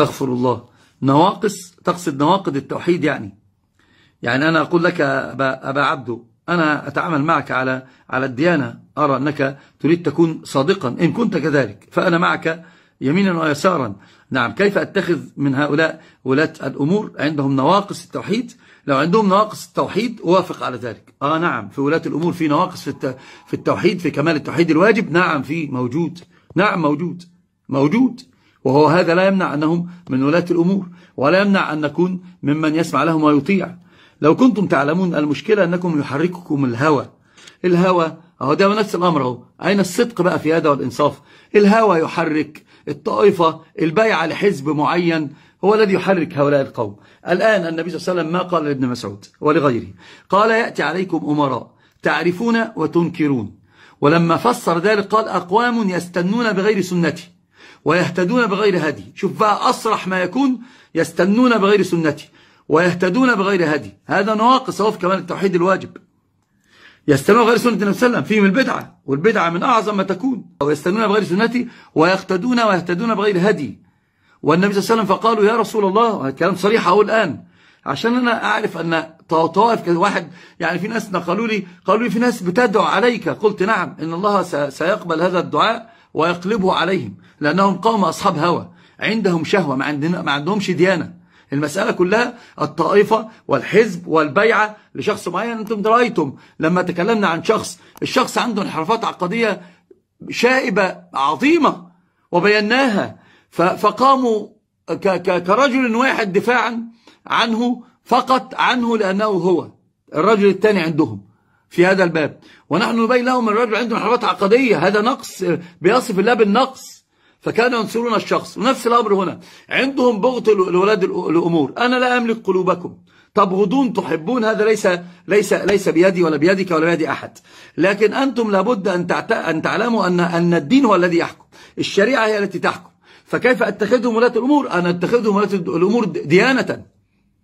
استغفر الله نواقص تقصد نواقد التوحيد يعني يعني أنا أقول لك أبا, أبا عبده أنا أتعامل معك على على الديانة أرى أنك تريد تكون صادقا إن كنت كذلك فأنا معك يمينا ويسارا نعم كيف أتخذ من هؤلاء ولاة الأمور عندهم نواقص التوحيد لو عندهم نواقص التوحيد أوافق على ذلك آه نعم في ولاة الأمور في نواقص في التوحيد في كمال التوحيد الواجب نعم في موجود نعم موجود موجود وهو هذا لا يمنع أنهم من ولاة الأمور ولا يمنع أن نكون ممن يسمع لهم ويطيع لو كنتم تعلمون المشكلة أنكم يحرككم الهوى الهوى هو ده نفس الأمر أهو أين الصدق بقى في هذا والإنصاف الهوى يحرك الطائفة البيعة لحزب معين هو الذي يحرك هؤلاء القوم الآن النبي صلى الله عليه وسلم ما قال لابن مسعود ولغيره قال يأتي عليكم أمراء تعرفون وتنكرون ولما فسر ذلك قال أقوام يستنون بغير سنتي ويهتدون بغير هدي شوف بقى أصرح ما يكون يستنون بغير سنتي ويهتدون بغير هدي هذا نواقص اهو في كمال التوحيد الواجب يستنون بغير سنة النبي صلى الله عليه وسلم فيهم البدعة والبدعة من أعظم ما تكون أو يستنون بغير سنتي ويقتدون ويهتدون بغير هدي والنبي صلى الله عليه وسلم فقالوا يا رسول الله كلام صريح أهو الآن عشان أنا أعرف أن طوائف واحد يعني في ناس قالوا لي قالوا لي في ناس بتدعو عليك قلت نعم إن الله سيقبل هذا الدعاء ويقلبه عليهم لأنهم قوم أصحاب هوى عندهم شهوة ما, عندنا ما عندهمش ديانة المسألة كلها الطائفة والحزب والبيعة لشخص معين أنتم رأيتم لما تكلمنا عن شخص الشخص عنده انحرافات عقدية شائبة عظيمة وبيناها فقاموا كرجل واحد دفاعا عنه فقط عنه لأنه هو الرجل الثاني عندهم في هذا الباب ونحن نبين لهم الرجل عنده انحرافات عقدية هذا نقص بيصف الله بالنقص فكانوا ينصرون الشخص ونفس الأمر هنا عندهم بغض الولاد الأمور أنا لا أملك قلوبكم تبغضون تحبون هذا ليس ليس ليس بيدي ولا بيدك ولا بيد أحد لكن أنتم لابد أن أن تعلموا أن أن الدين هو الذي يحكم الشريعة هي التي تحكم فكيف أتخذهم ولاة الأمور أنا أتخذهم ولاة الأمور ديانة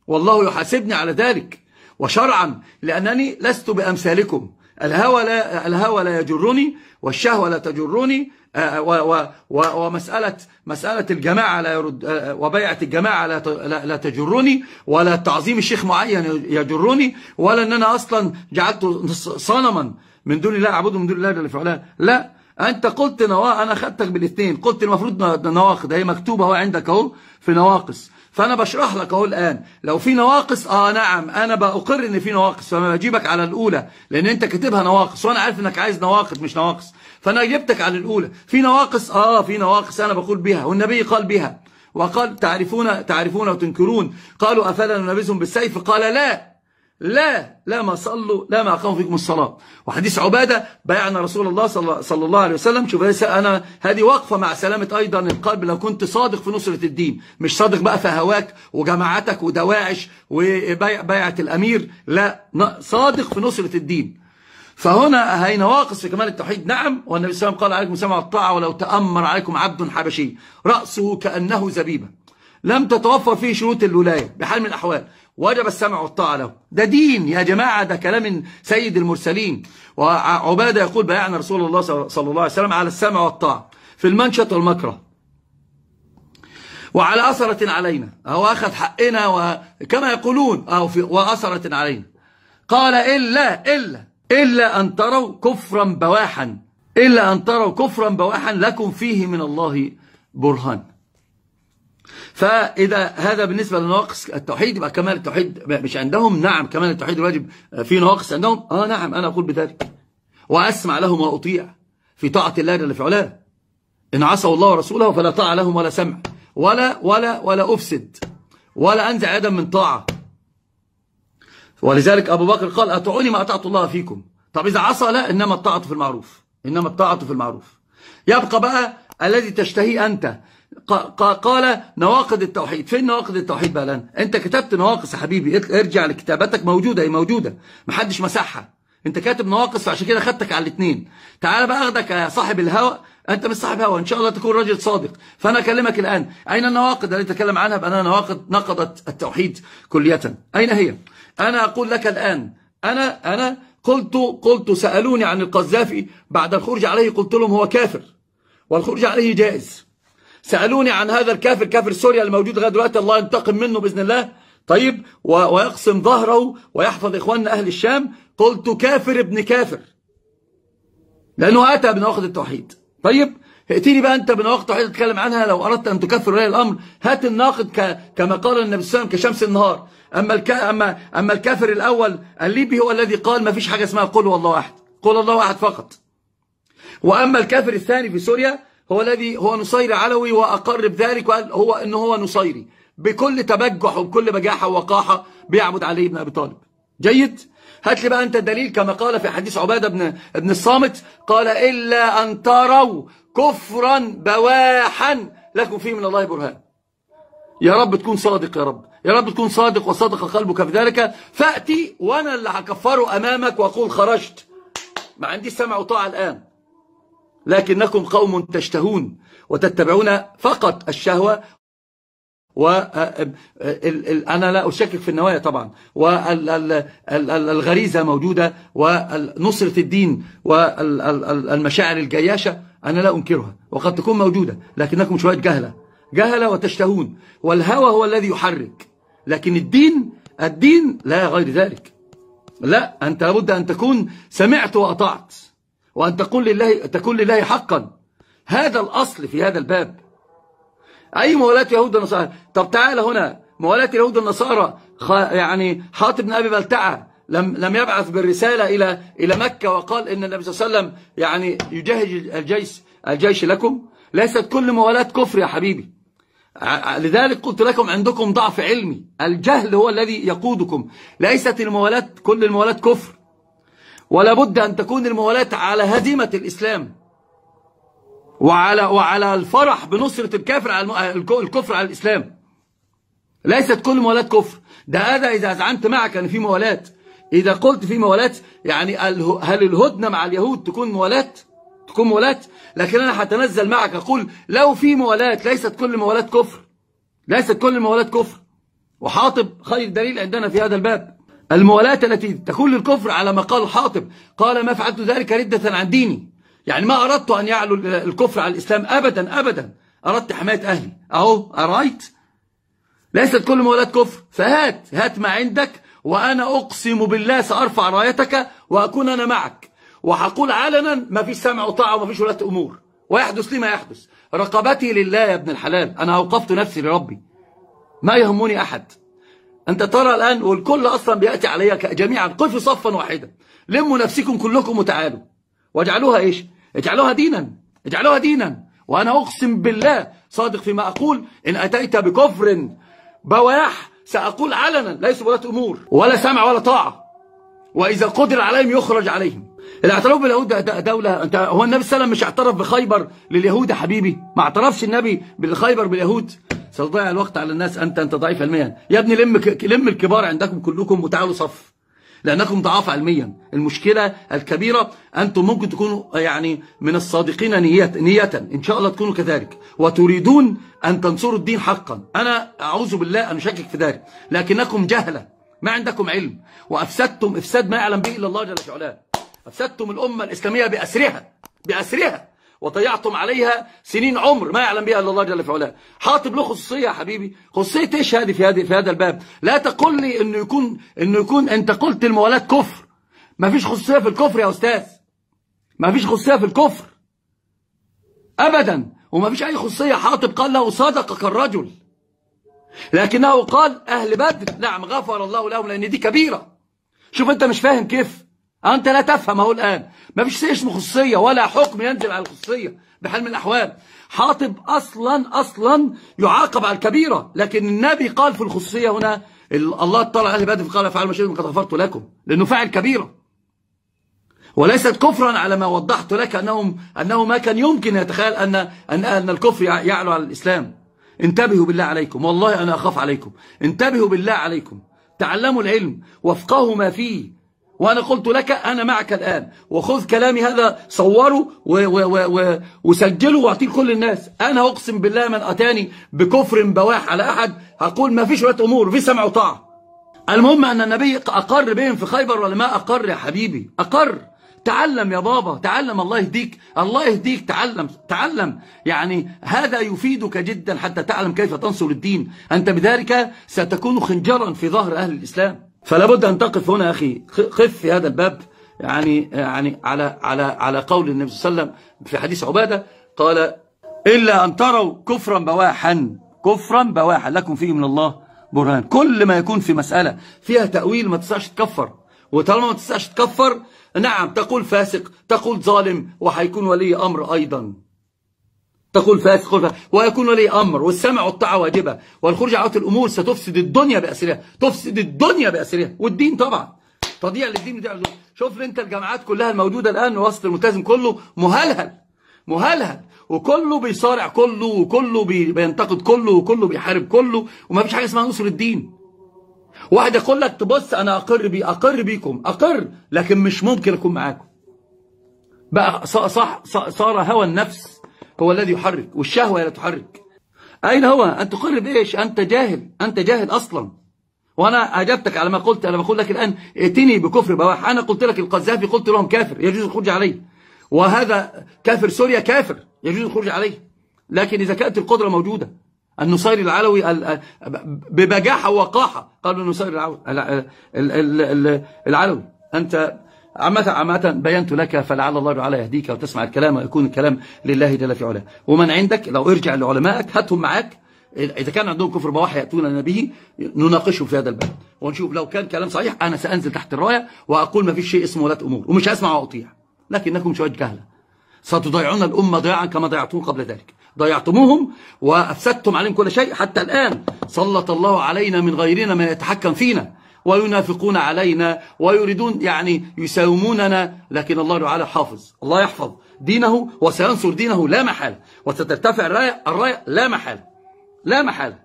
والله يحاسبني على ذلك وشرعا لأنني لست بأمثالكم الهوى لا, الهوى لا يجرني والشهوة لا تجرني آه، آه، ومسألة مسألة الجماعة لا يرد آه، وبيعة الجماعة لا لا تجرني ولا تعظيم الشيخ معين يجرني ولا ان انا اصلا جعلت صنما من دون الله اعبده من دون الله جل وعلا لا انت قلت نواه انا خدتك بالاثنين قلت المفروض نواقض هي مكتوبه اهو عندك اهو في نواقص فأنا بشرح لك أهو الآن لو في نواقص آه نعم أنا بأقر إن في نواقص فما بجيبك على الأولى لأن أنت كاتبها نواقص وأنا عارف إنك عايز نواقص مش نواقص فأنا جبتك على الأولى في نواقص آه في نواقص أنا بقول بها والنبي قال بها وقال تعرفون تعرفون وتنكرون قالوا أفلا ننبذهم بالسيف قال لا لا لا ما صلوا لا ما أقاموا فيكم الصلاة وحديث عبادة بايعنا رسول الله صلى الله عليه وسلم شوف أنا هذه وقفة مع سلامة أيضا القلب لو كنت صادق في نصرة الدين مش صادق بقى في هواك وجماعتك ودواعش وبيعة الأمير لا صادق في نصرة الدين فهنا هي نواقص في كمال التوحيد نعم والنبي صلى الله عليه وسلم قال عليكم سمع الطاعة ولو تأمر عليكم عبد حبشي رأسه كأنه زبيبة لم تتوفر فيه شروط الولاية بحال من الأحوال وجب السمع والطاعة له ده دين يا جماعة ده كلام سيد المرسلين وعبادة يقول بايعنا رسول الله صلى الله عليه وسلم على السمع والطاعة في المنشط والمكره وعلى أثرة علينا أو أخذ حقنا وكما يقولون أو في وأثرة علينا قال إلا إلا إلا أن تروا كفرا بواحا إلا أن تروا كفرا بواحا لكم فيه من الله برهان فإذا هذا بالنسبة لنواقص التوحيد يبقى كمال التوحيد مش عندهم نعم كمال التوحيد الواجب آه، في نواقص عندهم آه نعم أنا أقول بذلك وأسمع لهم وأطيع في طاعة الله جل في علاه إن عصوا الله ورسوله فلا طاعة لهم ولا سمع ولا ولا ولا أفسد ولا أنزع يدا من طاعة ولذلك أبو بكر قال أطعوني ما أطعت الله فيكم طب إذا عصى لا إنما الطاعة في المعروف إنما الطاعة في المعروف يبقى بقى الذي تشتهيه أنت قال نواقض التوحيد فين نواقض التوحيد بقى لنا انت كتبت نواقص يا حبيبي ارجع لكتاباتك موجودة هي موجودة محدش مسحها انت كاتب نواقص فعشان كده خدتك على الاثنين تعال بقى اخدك يا صاحب الهوى انت مش صاحب هوى ان شاء الله تكون راجل صادق فانا اكلمك الان اين النواقض اللي تكلم عنها بانها نواقض نقضت التوحيد كليه اين هي انا اقول لك الان انا انا قلت قلت سالوني عن القذافي بعد الخروج عليه قلت لهم هو كافر والخروج عليه جائز سألوني عن هذا الكافر كافر سوريا الموجود لغاية دلوقتي الله ينتقم منه بإذن الله طيب ويقسم ظهره ويحفظ إخواننا أهل الشام قلت كافر ابن كافر لأنه أتى بنواقض التوحيد طيب ائتني بقى أنت بنواقض التوحيد تتكلم عنها لو أردت أن تكفر ولي الأمر هات الناقد ك... كما قال النبي صلى الله عليه وسلم كشمس النهار أما, الك... أما... أما الكافر الأول الليبي هو الذي قال ما فيش حاجة اسمها قل والله أحد قل الله أحد فقط وأما الكافر الثاني في سوريا هو الذي هو نصيري علوي وأقر بذلك وقال هو إن هو نصيري بكل تبجح وبكل بجاحة وقاحة بيعبد علي بن أبي طالب جيد؟ هات لي بقى أنت الدليل كما قال في حديث عبادة بن, بن الصامت قال إلا أن تروا كفرا بواحا لكم فيه من الله برهان يا رب تكون صادق يا رب يا رب تكون صادق وصدق قلبك في ذلك فأتي وأنا اللي هكفره أمامك وأقول خرجت ما عنديش سمع وطاعة الآن لكنكم قوم تشتهون وتتبعون فقط الشهوة و آه، آه، آه، أنا لا أشكك في النوايا طبعا والغريزة موجودة ونصرة الدين والمشاعر الجياشة أنا لا أنكرها وقد تكون موجودة لكنكم شوية جهلة جهلة وتشتهون والهوى هو الذي يحرك لكن الدين الدين لا غير ذلك لا أنت لابد أن تكون سمعت وأطعت وأن تقول لله, تكون لله حقا هذا الأصل في هذا الباب أي موالاة يهود النصارى طب تعال هنا موالاة يهود النصارى يعني حاط بن أبي بلتعه لم لم يبعث بالرسالة إلى إلى مكة وقال إن النبي صلى الله عليه وسلم يعني يجهز الجيش الجيش لكم ليست كل موالاة كفر يا حبيبي لذلك قلت لكم عندكم ضعف علمي الجهل هو الذي يقودكم ليست الموالاة كل الموالاة كفر ولا بد أن تكون الموالاة على هزيمة الإسلام وعلى, وعلى الفرح بنصرة الكافر على الكفر على الإسلام ليست كل موالاة كفر ده هذا إذا زعمت معك أن في موالاة إذا قلت في موالاة يعني هل الهدنة مع اليهود تكون موالاة تكون موالاة لكن أنا هتنزل معك أقول لو في موالاة ليست كل موالاة كفر ليست كل الموالات كفر وحاطب خير دليل عندنا في هذا الباب الموالاة التي تكون للكفر على ما قال حاطب قال ما فعلت ذلك ردة عن ديني يعني ما أردت أن يعلو الكفر على الإسلام أبدا أبدا أردت حماية أهلي أهو أرايت ليست كل موالاة كفر فهات هات ما عندك وأنا أقسم بالله سأرفع رايتك وأكون أنا معك وحقول علنا ما فيش سمع وطاعة وما فيش ولاة أمور ويحدث لي ما يحدث رقبتي لله يا ابن الحلال أنا أوقفت نفسي لربي ما يهمني أحد أنت ترى الآن والكل أصلا بيأتي عليك جميعا قفوا صفا واحدا لموا نفسكم كلكم وتعالوا واجعلوها إيش اجعلوها دينا اجعلوها دينا وأنا أقسم بالله صادق فيما أقول إن أتيت بكفر بواح سأقول علنا ليس ولاة أمور ولا سمع ولا طاعة وإذا قدر عليهم يخرج عليهم الاعتراف باليهود ده دولة انت هو النبي صلى الله عليه وسلم مش اعترف بخيبر لليهود يا حبيبي ما اعترفش النبي بالخيبر باليهود ستضيع الوقت على الناس أنت أنت ضعيف علميا يا ابني لم لم الكبار عندكم كلكم وتعالوا صف لأنكم ضعاف علميا المشكلة الكبيرة أنتم ممكن تكونوا يعني من الصادقين نية, نية إن شاء الله تكونوا كذلك وتريدون أن تنصروا الدين حقا أنا أعوذ بالله أن أشكك في ذلك لكنكم جهلة ما عندكم علم وأفسدتم إفساد ما يعلم به إلا الله جل وعلا أفسدتم الأمة الإسلامية بأسرها بأسرها وضيعتم عليها سنين عمر ما يعلم بها الا الله جل وعلا حاطب له خصوصيه يا حبيبي خصوصيه ايش هذه في هذه في هذا الباب لا تقل لي انه يكون انه يكون انت قلت الموالاه كفر ما فيش خصوصيه في الكفر يا استاذ ما فيش خصوصيه في الكفر ابدا وما فيش اي خصوصيه حاطب قال له صدقك الرجل لكنه قال اهل بدر نعم غفر الله لهم لان دي كبيره شوف انت مش فاهم كيف أنت لا تفهم أهو الآن ما فيش شيء اسمه خصوصية ولا حكم ينزل على الخصوصية بحال من الأحوال حاطب أصلا أصلا يعاقب على الكبيرة لكن النبي قال في الخصوصية هنا الله اطلع أهل البادي فقال فعل شئتم قد غفرت لكم لأنه فعل كبيرة وليست كفرا على ما وضحت لك أنهم أنه ما كان يمكن يتخيل أن أن, أن الكفر يعلو على الإسلام انتبهوا بالله عليكم والله أنا أخاف عليكم انتبهوا بالله عليكم تعلموا العلم وافقهوا ما فيه وأنا قلت لك أنا معك الآن وخذ كلامي هذا صوره وسجله وأعطيه لكل الناس أنا أقسم بالله من أتاني بكفر بواح على أحد هقول ما فيش وقت أمور في سمع وطاعة المهم أن النبي أقر بهم في خيبر ولا ما أقر يا حبيبي أقر تعلم يا بابا تعلم الله يهديك الله يهديك تعلم تعلم يعني هذا يفيدك جدا حتى تعلم كيف تنصر الدين أنت بذلك ستكون خنجرا في ظهر أهل الإسلام فلا بد أن تقف هنا أخي قف في هذا الباب يعني يعني على على على قول النبي صلى الله عليه وسلم في حديث عبادة قال إلا أن تروا كفرا بواحا كفرا بواحا لكم فيه من الله برهان كل ما يكون في مسألة فيها تأويل ما تستطيعش تكفر وطالما ما تستطيعش تكفر نعم تقول فاسق تقول ظالم وهيكون ولي أمر أيضا تقول فاسق ويكون ولي امر والسمع والطاعه واجبه والخروج عن الامور ستفسد الدنيا باسرها تفسد الدنيا باسرها والدين طبعا تضيع للدين وديع للدنيا شوف انت الجامعات كلها الموجوده الان وسط الملتزم كله مهلهل مهلهل وكله بيصارع كله وكله بينتقد كله وكله بيحارب كله وما فيش حاجه اسمها نصر الدين واحد يقول لك تبص انا اقر بي اقر بيكم اقر لكن مش ممكن اكون معاكم بقى صح صار هوى النفس هو الذي يحرك والشهوة هي تحرك أين هو أن تقر بإيش أنت جاهل أنت جاهل أصلا وأنا أجبتك على ما قلت أنا بقول لك الآن ائتني بكفر بواح أنا قلت لك القذافي قلت لهم كافر يجوز الخروج عليه وهذا كافر سوريا كافر يجوز الخروج عليه لكن إذا كانت القدرة موجودة النصيري العلوي ببجاحة ووقاحة قالوا النصيري العلوي أنت عامة عامة بينت لك فلعل الله تعالى يهديك وتسمع الكلام ويكون الكلام لله جل في علاه ومن عندك لو ارجع لعلمائك هاتهم معاك إذا كان عندهم كفر بواح يأتون به نناقشه في هذا الباب ونشوف لو كان كلام صحيح أنا سأنزل تحت الراية وأقول ما فيش شيء اسمه ولاة أمور ومش هسمع وأطيع لكنكم شوية جهلة ستضيعون الأمة ضياعا كما ضيعتون قبل ذلك ضيعتموهم وأفسدتم عليهم كل شيء حتى الآن سلط الله علينا من غيرنا من يتحكم فينا وينافقون علينا ويريدون يعني يساوموننا لكن الله تعالى حافظ الله يحفظ دينه وسينصر دينه لا محالة وسترتفع الراية, الراية لا محالة لا محالة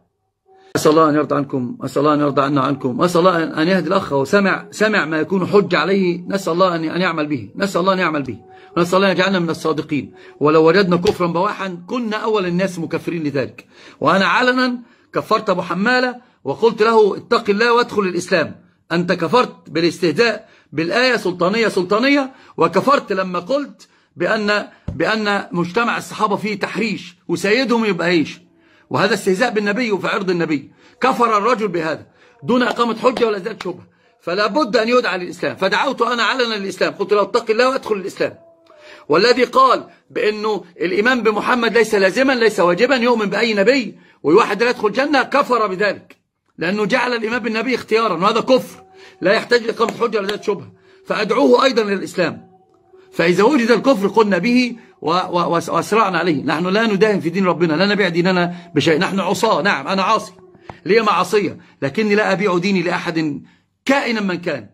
أسأل الله أن يرضى عنكم أسأل الله أن يرضى عنا عنكم أسأل الله أن يهدي الأخ وسمع سمع ما يكون حج عليه نسأل الله أن يعمل به نسأل الله أن يعمل به ونسأل الله أن يجعلنا من الصادقين ولو وجدنا كفرا بواحا كنا أول الناس مكفرين لذلك وأنا علنا كفرت أبو حمالة وقلت له اتق الله وادخل الإسلام أنت كفرت بالاستهزاء بالآية سلطانية سلطانية وكفرت لما قلت بأن, بأن مجتمع الصحابة فيه تحريش وسيدهم يبقى ايش وهذا استهزاء بالنبي وفي عرض النبي كفر الرجل بهذا دون إقامة حجة ولا ذات شبهة فلا بد أن يدعى للإسلام فدعوت أنا علنا للإسلام قلت له اتق الله وادخل الإسلام والذي قال بأنه الإيمان بمحمد ليس لازما ليس واجبا يؤمن بأي نبي والواحد لا يدخل جنة كفر بذلك لأنه جعل الإمام بالنبي اختيارا وهذا كفر لا يحتاج لإقامة حجة لذات شبهة فأدعوه أيضا للإسلام فإذا وجد الكفر قلنا به وأسرعنا عليه نحن لا نداهم في دين ربنا لا نبيع ديننا بشيء نحن عصاة نعم أنا عاصي لي معصية لكني لا أبيع ديني لأحد كائنا من كان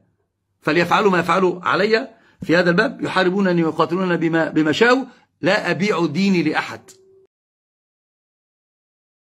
فليفعلوا ما يفعلوا علي في هذا الباب يحاربونني ويقاتلونني بما, بما شاءوا لا أبيع ديني لأحد